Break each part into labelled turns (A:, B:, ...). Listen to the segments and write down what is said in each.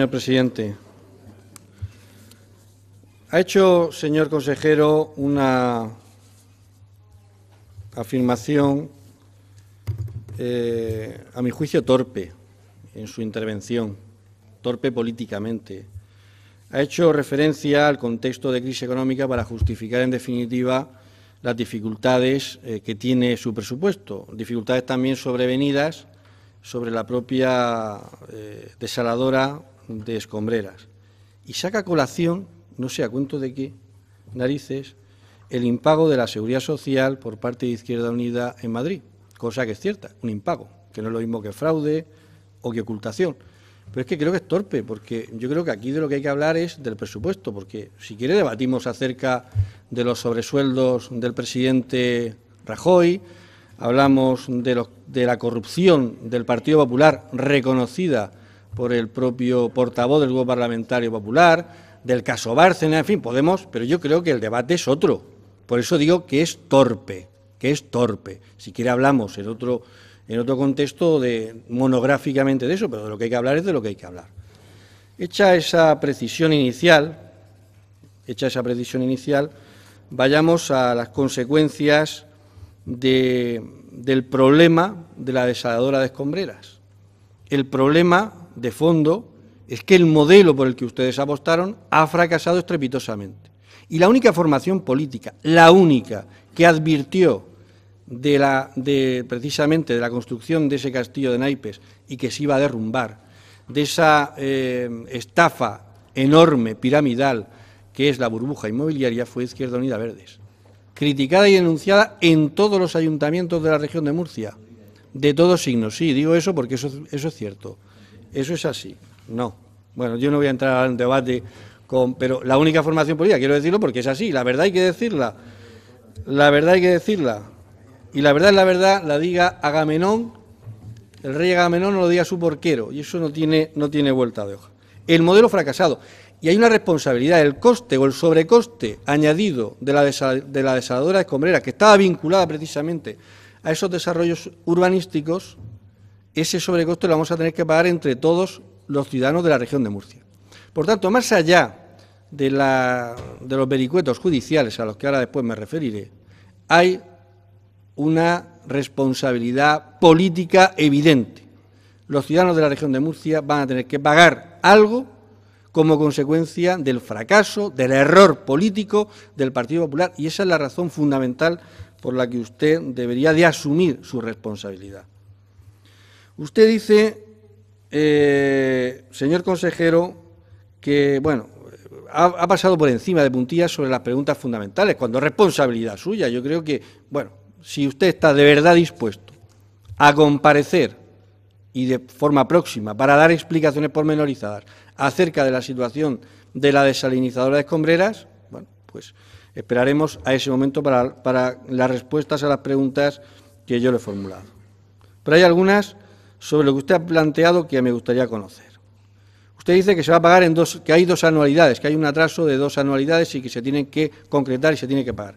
A: Señor presidente, ha hecho, señor consejero, una afirmación, eh, a mi juicio, torpe en su intervención, torpe políticamente. Ha hecho referencia al contexto de crisis económica para justificar, en definitiva, las dificultades eh, que tiene su presupuesto, dificultades también sobrevenidas sobre la propia eh, desaladora de escombreras. Y saca colación, no sé a cuento de qué, narices, el impago de la seguridad social por parte de Izquierda Unida en Madrid, cosa que es cierta, un impago, que no es lo mismo que fraude o que ocultación. Pero es que creo que es torpe, porque yo creo que aquí de lo que hay que hablar es del presupuesto, porque si quiere debatimos acerca de los sobresueldos del presidente Rajoy, hablamos de, de la corrupción del Partido Popular reconocida por el propio portavoz del Grupo Parlamentario Popular, del caso Bárcena, en fin, Podemos, pero yo creo que el debate es otro. Por eso digo que es torpe, que es torpe. Si quiere hablamos en otro, en otro contexto de, monográficamente de eso, pero de lo que hay que hablar es de lo que hay que hablar. Hecha esa precisión inicial, hecha esa precisión inicial, vayamos a las consecuencias del problema de la desaladora de escombreras. El problema de fondo es que el modelo por el que ustedes apostaron ha fracasado estrepitosamente. Y la única formación política, la única que advirtió de la, de, precisamente de la construcción de ese castillo de naipes y que se iba a derrumbar, de esa eh, estafa enorme, piramidal, que es la burbuja inmobiliaria, fue Izquierda Unida Verdes. Criticada y denunciada en todos los ayuntamientos de la región de Murcia, de todos signos. Sí, digo eso porque eso es cierto. Eso es así. No. Bueno, yo no voy a entrar en debate con. Pero la única formación política, quiero decirlo porque es así. La verdad hay que decirla. La verdad hay que decirla. Y la verdad es la verdad, la diga Agamenón, el rey Agamenón no lo diga su porquero. Y eso no tiene, no tiene vuelta de hoja. El modelo fracasado. Y hay una responsabilidad, el coste o el sobrecoste añadido de la, de la escombrera, que estaba vinculada precisamente a esos desarrollos urbanísticos, ese sobrecoste lo vamos a tener que pagar entre todos los ciudadanos de la región de Murcia. Por tanto, más allá de, de los vericuetos judiciales a los que ahora después me referiré, hay una responsabilidad política evidente. Los ciudadanos de la región de Murcia van a tener que pagar algo como consecuencia del fracaso, del error político del Partido Popular y esa es la razón fundamental por la que usted debería de asumir su responsabilidad. Usted dice, eh, señor consejero, que, bueno, ha, pasado por encima de puntillas sobre las preguntas fundamentales, cuando es responsabilidad suya. Yo creo que, bueno, si usted está de verdad dispuesto a comparecer y de forma próxima para dar explicaciones pormenorizadas acerca de la situación de la desalinizadora de escombreras, bueno, pues esperaremos a ese momento para, para las respuestas a las preguntas que yo le he formulado. Pero hay algunas sobre lo que usted ha planteado que me gustaría conocer. Usted dice que se va a pagar en dos, que hay dos anualidades, que hay un atraso de dos anualidades y que se tienen que concretar y se tiene que pagar.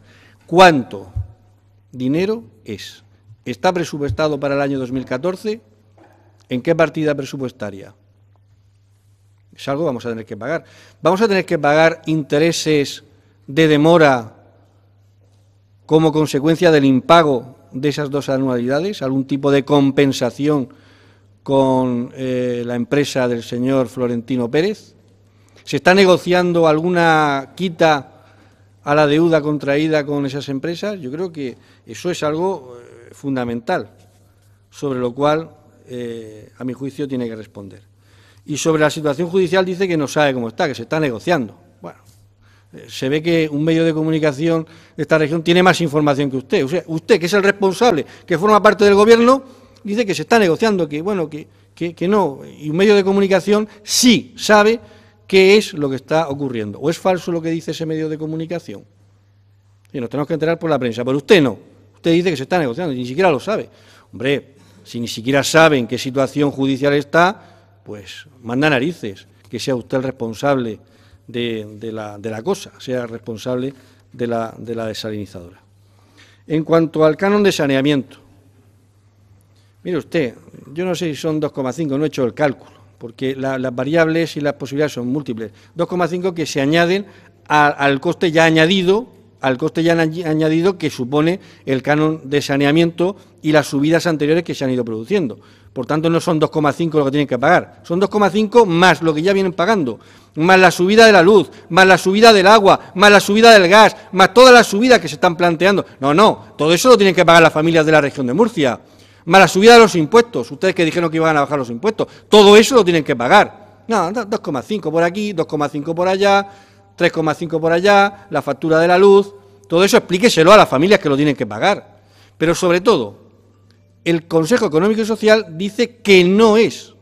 A: ¿Cuánto dinero es? ¿Está presupuestado para el año 2014? ¿En qué partida presupuestaria? Es algo que vamos a tener que pagar. ¿Vamos a tener que pagar intereses de demora como consecuencia del impago de esas dos anualidades? ¿Algún tipo de compensación con eh, la empresa del señor Florentino Pérez? ¿Se está negociando alguna quita a la deuda contraída con esas empresas? Yo creo que eso es algo eh, fundamental, sobre lo cual, eh, a mi juicio, tiene que responder. Y sobre la situación judicial dice que no sabe cómo está, que se está negociando. Bueno, se ve que un medio de comunicación de esta región tiene más información que usted. usted, que es el responsable, que forma parte del Gobierno, dice que se está negociando, que bueno, que, no. Y un medio de comunicación sí sabe qué es lo que está ocurriendo. ¿O es falso lo que dice ese medio de comunicación? Y nos tenemos que enterar por la prensa, pero usted no. Usted dice que se está negociando y ni siquiera lo sabe. Hombre, si ni siquiera sabe en qué situación judicial está, pues manda narices que sea usted el responsable de, la, cosa, sea responsable de la, de la desalinizadora. En cuanto al canon de saneamiento, Mire usted, yo no sé si son 2,5, no he hecho el cálculo, porque las variables y las posibilidades son múltiples. 2,5 que se añaden al coste ya añadido, al coste ya añadido que supone el canon de saneamiento y las subidas anteriores que se han ido produciendo. Por tanto, no son 2,5 lo que tienen que pagar, son 2,5 más lo que ya vienen pagando, más la subida de la luz, más la subida del agua, más la subida del gas, más todas las subidas que se están planteando. No, no, todo eso lo tienen que pagar las familias de la región de Murcia más la subida de los impuestos, ustedes que dijeron que iban a bajar los impuestos, todo eso lo tienen que pagar. No, 2,5 por aquí, 2,5 por allá, 3,5 por allá, la factura de la luz, todo eso explíqueselo a las familias que lo tienen que pagar. Pero sobre todo, el Consejo Económico y Social dice que no es,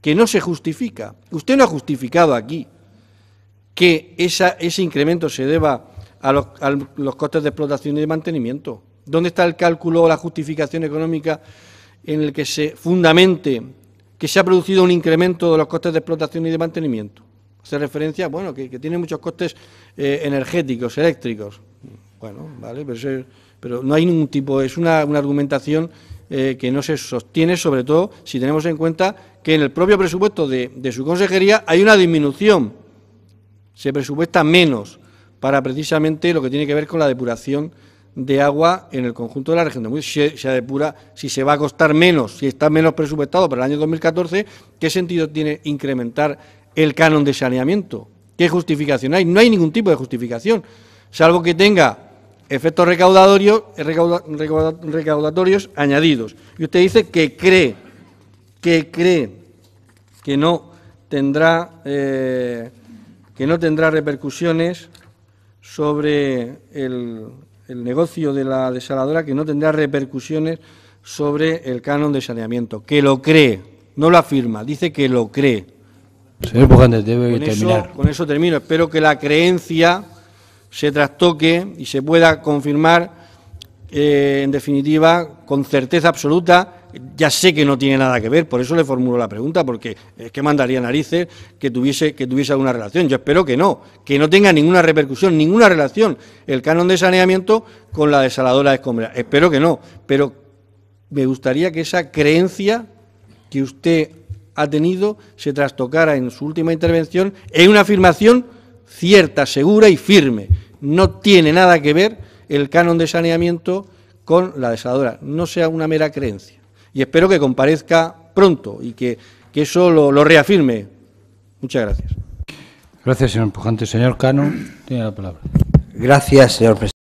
A: que no se justifica. Usted no ha justificado aquí que ese incremento se deba a los costes de explotación y de mantenimiento. ¿Dónde está el cálculo o la justificación económica en el que se fundamente que se ha producido un incremento de los costes de explotación y de mantenimiento? Hace referencia, bueno, que, tiene muchos costes eh, energéticos, eléctricos. Bueno, vale, pero, no hay ningún tipo, es una, argumentación eh, que no se sostiene, sobre todo si tenemos en cuenta que en el propio presupuesto de, de su consejería hay una disminución, se presupuesta menos para precisamente lo que tiene que ver con la depuración de agua en el conjunto de la región de Murcia. Se, depura si se va a costar menos, si está menos presupuestado para el año 2014, ¿qué sentido tiene incrementar el canon de saneamiento? ¿Qué justificación hay? No hay ningún tipo de justificación, salvo que tenga efectos recaudatorios, añadidos. Y usted dice que cree, que cree que no tendrá, eh, que no tendrá repercusiones sobre el, el negocio de la desaladora que no tendrá repercusiones sobre el canon de saneamiento, que lo cree, no lo afirma, dice que lo cree. Señor debe con terminar. Eso, con eso termino. Espero que la creencia se trastoque y se pueda confirmar, eh, en definitiva, con certeza absoluta ya sé que no tiene nada que ver, por eso le formulo la pregunta, porque es que mandaría narices que tuviese, alguna relación. Yo espero que no, que no tenga ninguna repercusión, ninguna relación el canon de saneamiento con la desaladora de escombra. Espero que no, pero me gustaría que esa creencia que usted ha tenido se trastocara en su última intervención en una afirmación cierta, segura y firme. No tiene nada que ver el canon de saneamiento con la desaladora, no sea una mera creencia y espero que comparezca pronto y que, que eso lo, lo reafirme. Muchas gracias. Gracias, señor Pujante. Señor Cano, tiene la palabra. Gracias, señor presidente.